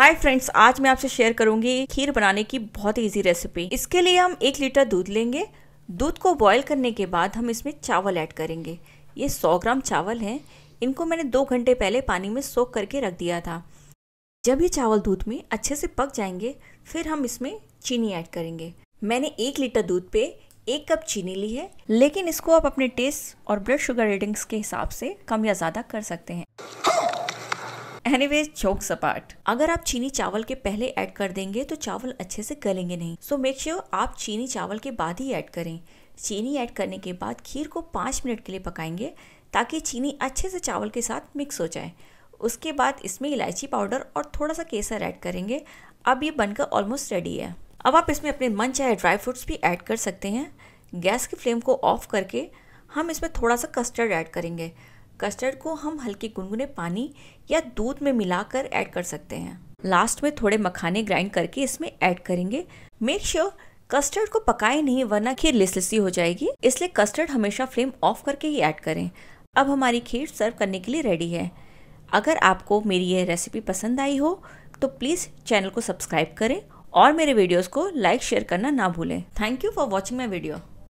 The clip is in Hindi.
हाय फ्रेंड्स आज मैं आपसे शेयर करूंगी खीर बनाने की बहुत इजी रेसिपी इसके लिए हम एक लीटर दूध लेंगे दूध को बॉईल करने के बाद हम इसमें चावल ऐड करेंगे ये 100 ग्राम चावल हैं इनको मैंने दो घंटे पहले पानी में सोख करके रख दिया था जब ये चावल दूध में अच्छे से पक जाएंगे फिर हम इसमें चीनी ऐड करेंगे मैंने एक लीटर दूध पे एक कप चीनी ली है लेकिन इसको आप अपने टेस्ट और ब्लड शुगर रेटिंग्स के हिसाब से कम या ज़्यादा कर सकते हैं वेज चौक सपाट अगर आप चीनी चावल के पहले ऐड कर देंगे तो चावल अच्छे से गलेंगे नहीं सो मेक श्योर आप चीनी चावल के बाद ही ऐड करें चीनी ऐड करने के बाद खीर को पाँच मिनट के लिए पकाएंगे ताकि चीनी अच्छे से चावल के साथ मिक्स हो जाए उसके बाद इसमें इलायची पाउडर और थोड़ा सा केसर ऐड करेंगे अब ये बनकर ऑलमोस्ट रेडी है अब आप इसमें अपने मन चाहे ड्राई फ्रूट्स भी ऐड कर सकते हैं गैस की फ्लेम को ऑफ करके हम इसमें थोड़ा सा कस्टर्ड ऐड करेंगे कस्टर्ड को हम हल्के गुनगुने पानी या दूध में मिलाकर ऐड कर सकते हैं लास्ट में थोड़े मखाने ग्राइंड करके इसमें ऐड करेंगे मेक श्योर sure कस्टर्ड को पकाए नहीं वरना खीर लिसलिसी हो जाएगी इसलिए कस्टर्ड हमेशा फ्लेम ऑफ करके ही ऐड करें अब हमारी खीर सर्व करने के लिए रेडी है अगर आपको मेरी यह रेसिपी पसंद आई हो तो प्लीज़ चैनल को सब्सक्राइब करें और मेरे वीडियोस को लाइक शेयर करना ना भूलें thank you for watching my video